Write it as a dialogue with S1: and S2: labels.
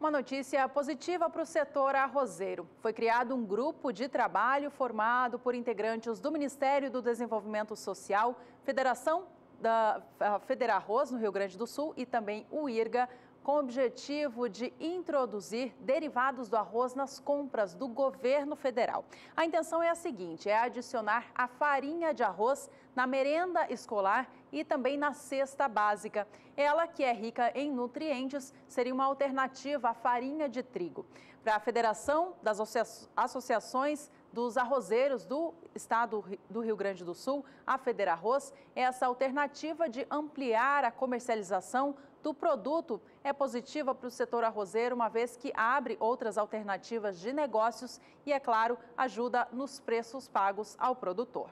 S1: Uma notícia positiva para o setor arrozeiro. Foi criado um grupo de trabalho formado por integrantes do Ministério do Desenvolvimento Social, Federação da Federarroz, no Rio Grande do Sul, e também o IRGA, com o objetivo de introduzir derivados do arroz nas compras do governo federal. A intenção é a seguinte: é adicionar a farinha de arroz na merenda escolar e também na cesta básica. Ela, que é rica em nutrientes, seria uma alternativa à farinha de trigo. Para a Federação das Associações dos arrozeiros do estado do Rio Grande do Sul, a Federarroz, é essa alternativa de ampliar a comercialização do produto é positiva para o setor arrozeiro, uma vez que abre outras alternativas de negócios e, é claro, ajuda nos preços pagos ao produtor.